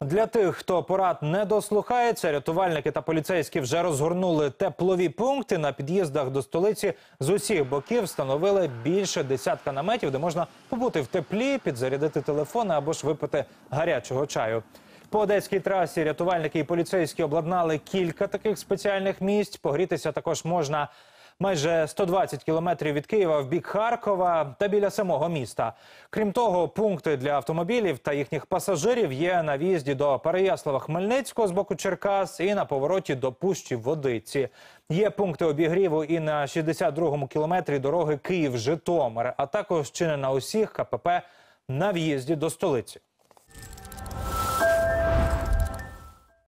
Для тих, хто порад не дослухається, рятувальники та поліцейські вже розгорнули теплові пункти на під'їздах до столиці з усіх боків. Встановили більше десятка наметів, де можна побути в теплі, підзарядити телефони або ж випити гарячого чаю. По одеській трасі рятувальники і поліцейські обладнали кілька таких спеціальних місць. Погрітися також можна майже 120 кілометрів від Києва в бік Харкова та біля самого міста. Крім того, пункти для автомобілів та їхніх пасажирів є на в'їзді до Переяслава Хмельницького з боку Черкас і на повороті до Пущі Водиці. Є пункти обігріву і на 62-му кілометрі дороги Київ-Житомир, а також чи не на усіх КПП на в'їзді до столиці.